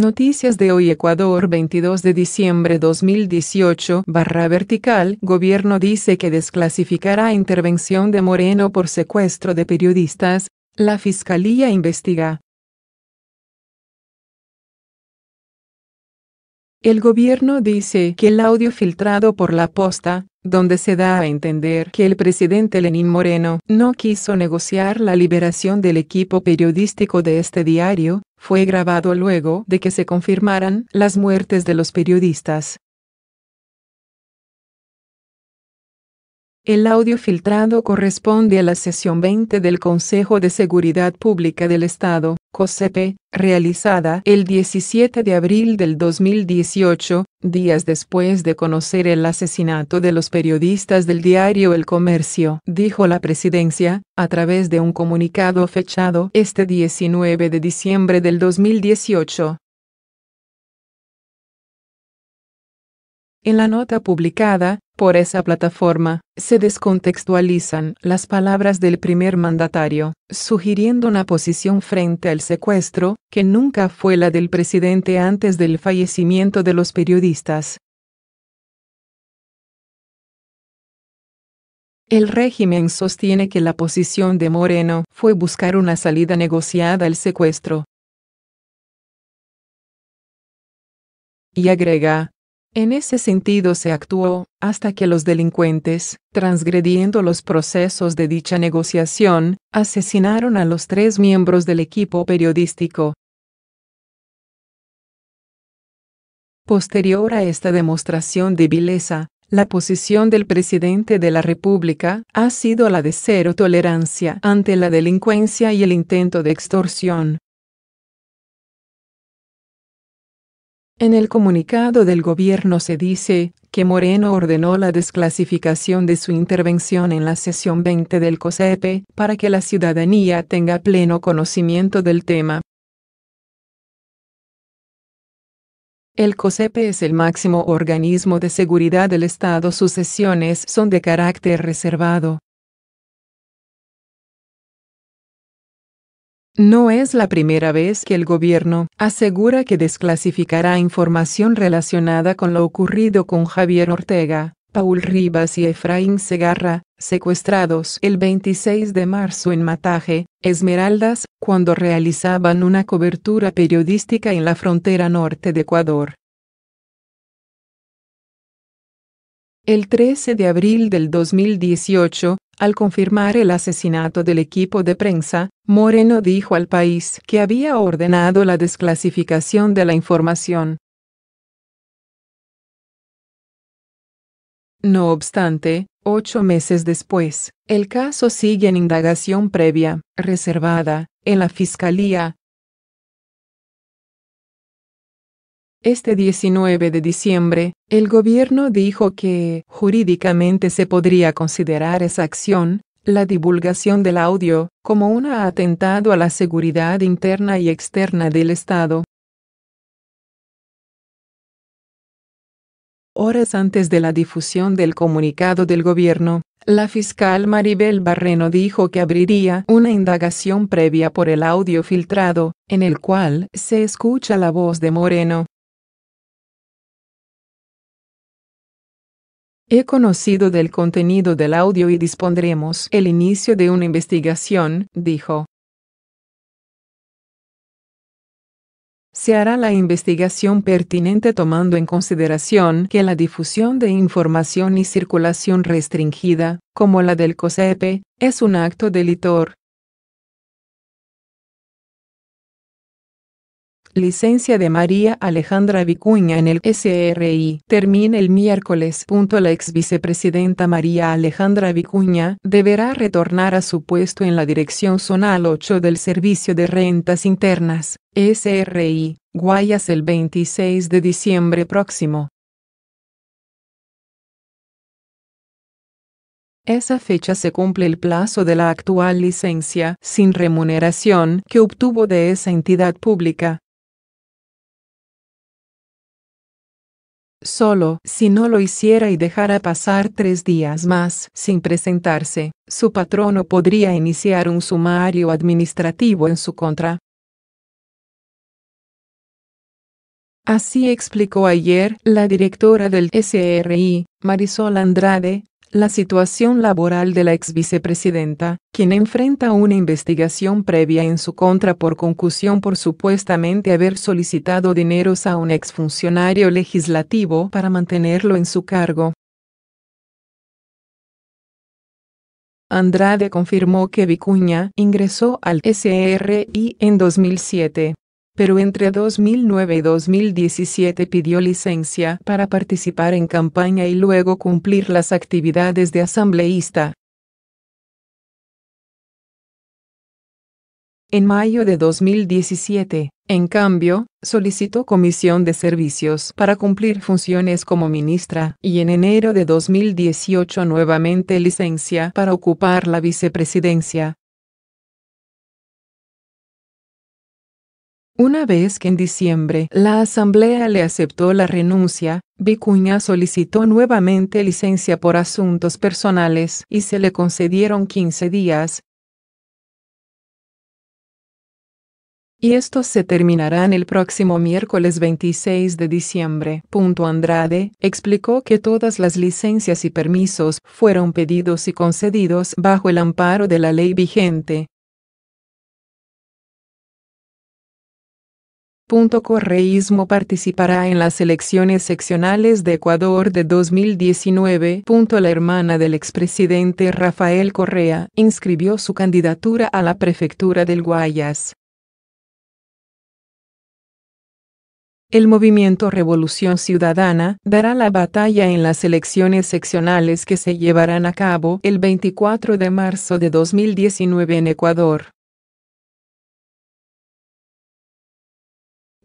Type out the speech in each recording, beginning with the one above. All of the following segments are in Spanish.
Noticias de hoy Ecuador 22 de diciembre 2018 barra vertical Gobierno dice que desclasificará intervención de Moreno por secuestro de periodistas, la Fiscalía investiga. El gobierno dice que el audio filtrado por la posta, donde se da a entender que el presidente Lenín Moreno no quiso negociar la liberación del equipo periodístico de este diario, fue grabado luego de que se confirmaran las muertes de los periodistas. El audio filtrado corresponde a la sesión 20 del Consejo de Seguridad Pública del Estado, COSEPE, realizada el 17 de abril del 2018, días después de conocer el asesinato de los periodistas del diario El Comercio, dijo la presidencia, a través de un comunicado fechado este 19 de diciembre del 2018. En la nota publicada, por esa plataforma, se descontextualizan las palabras del primer mandatario, sugiriendo una posición frente al secuestro, que nunca fue la del presidente antes del fallecimiento de los periodistas. El régimen sostiene que la posición de Moreno fue buscar una salida negociada al secuestro. Y agrega, en ese sentido se actuó, hasta que los delincuentes, transgrediendo los procesos de dicha negociación, asesinaron a los tres miembros del equipo periodístico. Posterior a esta demostración de vileza, la posición del presidente de la República ha sido la de cero tolerancia ante la delincuencia y el intento de extorsión. En el comunicado del gobierno se dice que Moreno ordenó la desclasificación de su intervención en la sesión 20 del COSEPE para que la ciudadanía tenga pleno conocimiento del tema. El COSEPE es el máximo organismo de seguridad del Estado. Sus sesiones son de carácter reservado. No es la primera vez que el gobierno asegura que desclasificará información relacionada con lo ocurrido con Javier Ortega, Paul Rivas y Efraín Segarra, secuestrados el 26 de marzo en Mataje, Esmeraldas, cuando realizaban una cobertura periodística en la frontera norte de Ecuador. El 13 de abril del 2018, al confirmar el asesinato del equipo de prensa, Moreno dijo al país que había ordenado la desclasificación de la información. No obstante, ocho meses después, el caso sigue en indagación previa, reservada, en la Fiscalía, Este 19 de diciembre, el gobierno dijo que jurídicamente se podría considerar esa acción, la divulgación del audio, como un atentado a la seguridad interna y externa del Estado. Horas antes de la difusión del comunicado del gobierno, la fiscal Maribel Barreno dijo que abriría una indagación previa por el audio filtrado, en el cual se escucha la voz de Moreno He conocido del contenido del audio y dispondremos el inicio de una investigación, dijo. Se hará la investigación pertinente tomando en consideración que la difusión de información y circulación restringida, como la del COSEPE, es un acto delitor, Licencia de María Alejandra Vicuña en el SRI. Termina el miércoles. La ex vicepresidenta María Alejandra Vicuña deberá retornar a su puesto en la Dirección Zonal 8 del Servicio de Rentas Internas, SRI, Guayas el 26 de diciembre próximo. Esa fecha se cumple el plazo de la actual licencia sin remuneración que obtuvo de esa entidad pública, Solo, si no lo hiciera y dejara pasar tres días más sin presentarse, su patrono podría iniciar un sumario administrativo en su contra. Así explicó ayer la directora del SRI, Marisol Andrade, la situación laboral de la ex vicepresidenta, quien enfrenta una investigación previa en su contra por concusión por supuestamente haber solicitado dineros a un exfuncionario legislativo para mantenerlo en su cargo. Andrade confirmó que Vicuña ingresó al SRI e en 2007 pero entre 2009 y 2017 pidió licencia para participar en campaña y luego cumplir las actividades de asambleísta. En mayo de 2017, en cambio, solicitó comisión de servicios para cumplir funciones como ministra y en enero de 2018 nuevamente licencia para ocupar la vicepresidencia. Una vez que en diciembre la Asamblea le aceptó la renuncia, Vicuña solicitó nuevamente licencia por asuntos personales y se le concedieron 15 días. Y estos se terminarán el próximo miércoles 26 de diciembre. Andrade explicó que todas las licencias y permisos fueron pedidos y concedidos bajo el amparo de la ley vigente, Punto correísmo participará en las elecciones seccionales de Ecuador de 2019. Punto la hermana del expresidente Rafael Correa inscribió su candidatura a la prefectura del Guayas. El movimiento Revolución Ciudadana dará la batalla en las elecciones seccionales que se llevarán a cabo el 24 de marzo de 2019 en Ecuador.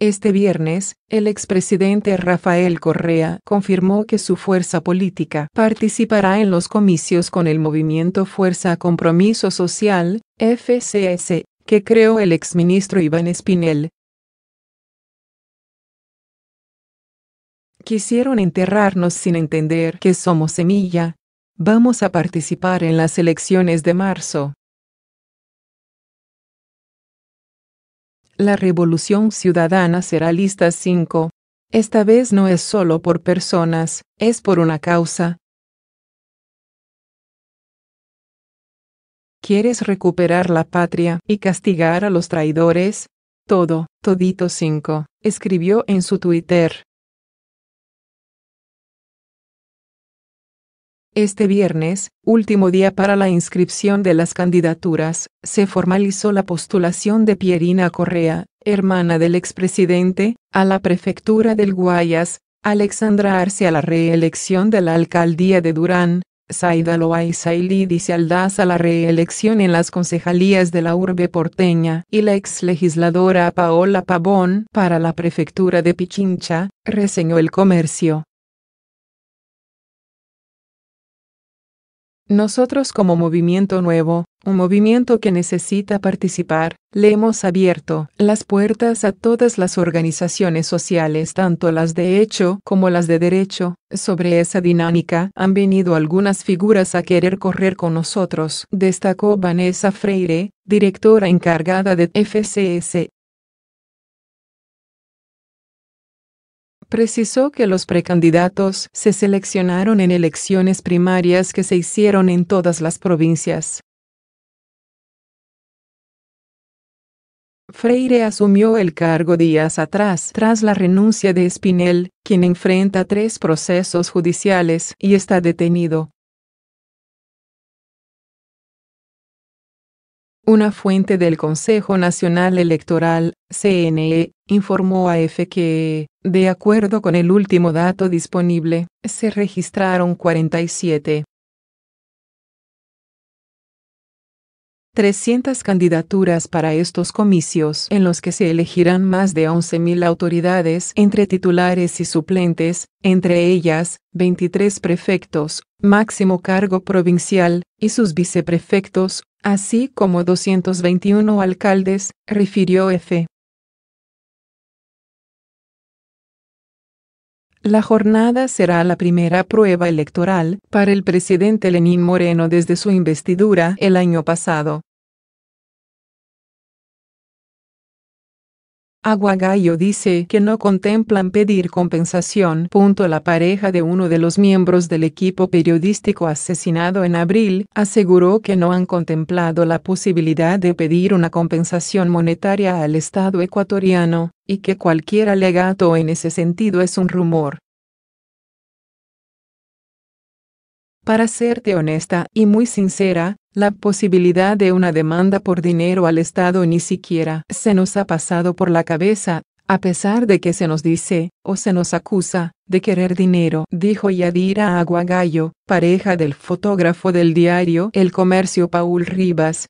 Este viernes, el expresidente Rafael Correa confirmó que su fuerza política participará en los comicios con el movimiento Fuerza Compromiso Social, FCS, que creó el exministro Iván Espinel. Quisieron enterrarnos sin entender que somos semilla. Vamos a participar en las elecciones de marzo. La Revolución Ciudadana será lista 5. Esta vez no es solo por personas, es por una causa. ¿Quieres recuperar la patria y castigar a los traidores? Todo, todito 5, escribió en su Twitter. Este viernes, último día para la inscripción de las candidaturas, se formalizó la postulación de Pierina Correa, hermana del expresidente, a la prefectura del Guayas, Alexandra Arce a la reelección de la alcaldía de Durán, Zaida Loaiza y Lidice Aldaz a la reelección en las concejalías de la urbe porteña y la exlegisladora Paola Pavón para la prefectura de Pichincha, reseñó el comercio. Nosotros como movimiento nuevo, un movimiento que necesita participar, le hemos abierto las puertas a todas las organizaciones sociales, tanto las de hecho como las de derecho. Sobre esa dinámica han venido algunas figuras a querer correr con nosotros, destacó Vanessa Freire, directora encargada de FCS precisó que los precandidatos se seleccionaron en elecciones primarias que se hicieron en todas las provincias. Freire asumió el cargo días atrás tras la renuncia de Espinel, quien enfrenta tres procesos judiciales y está detenido. Una fuente del Consejo Nacional Electoral, CNE, informó a F que, de acuerdo con el último dato disponible, se registraron 47. 300 candidaturas para estos comicios en los que se elegirán más de 11.000 autoridades entre titulares y suplentes, entre ellas, 23 prefectos, máximo cargo provincial, y sus viceprefectos, así como 221 alcaldes, refirió F. La jornada será la primera prueba electoral para el presidente Lenín Moreno desde su investidura el año pasado. Aguagallo dice que no contemplan pedir compensación. La pareja de uno de los miembros del equipo periodístico asesinado en abril aseguró que no han contemplado la posibilidad de pedir una compensación monetaria al Estado ecuatoriano, y que cualquier alegato en ese sentido es un rumor. Para serte honesta y muy sincera, la posibilidad de una demanda por dinero al Estado ni siquiera se nos ha pasado por la cabeza, a pesar de que se nos dice, o se nos acusa, de querer dinero, dijo Yadira Aguagallo, pareja del fotógrafo del diario El Comercio Paul Rivas,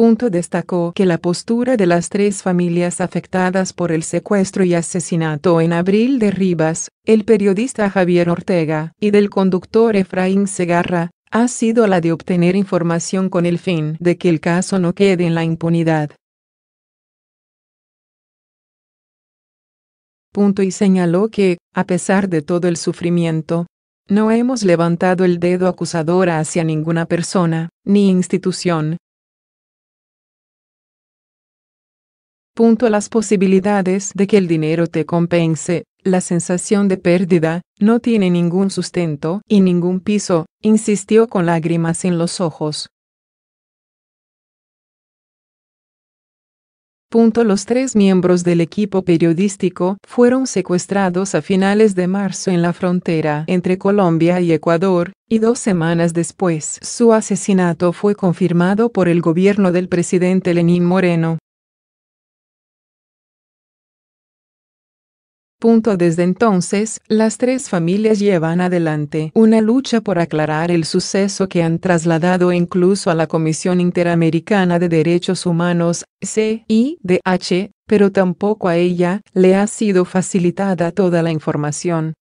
punto destacó que la postura de las tres familias afectadas por el secuestro y asesinato en abril de Rivas, el periodista Javier Ortega y del conductor Efraín Segarra, ha sido la de obtener información con el fin de que el caso no quede en la impunidad. Punto y señaló que, a pesar de todo el sufrimiento, no hemos levantado el dedo acusador hacia ninguna persona, ni institución, Las posibilidades de que el dinero te compense, la sensación de pérdida, no tiene ningún sustento y ningún piso, insistió con lágrimas en los ojos. Punto Los tres miembros del equipo periodístico fueron secuestrados a finales de marzo en la frontera entre Colombia y Ecuador, y dos semanas después su asesinato fue confirmado por el gobierno del presidente Lenín Moreno. Punto. Desde entonces, las tres familias llevan adelante una lucha por aclarar el suceso que han trasladado incluso a la Comisión Interamericana de Derechos Humanos, CIDH, pero tampoco a ella le ha sido facilitada toda la información.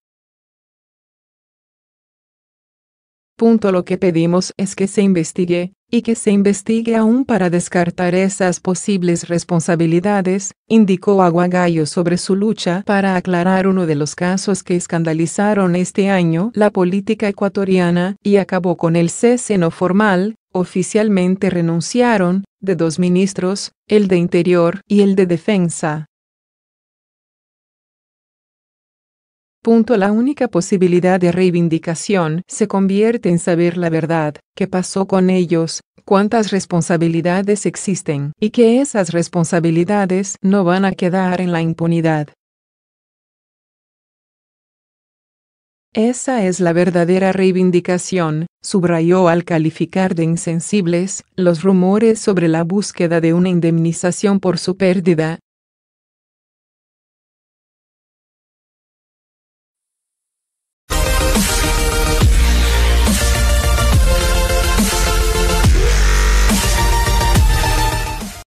Punto. Lo que pedimos es que se investigue, y que se investigue aún para descartar esas posibles responsabilidades, indicó Aguagallo sobre su lucha para aclarar uno de los casos que escandalizaron este año la política ecuatoriana y acabó con el cese no formal, oficialmente renunciaron, de dos ministros, el de Interior y el de Defensa. la única posibilidad de reivindicación se convierte en saber la verdad, qué pasó con ellos, cuántas responsabilidades existen y que esas responsabilidades no van a quedar en la impunidad. Esa es la verdadera reivindicación, subrayó al calificar de insensibles los rumores sobre la búsqueda de una indemnización por su pérdida,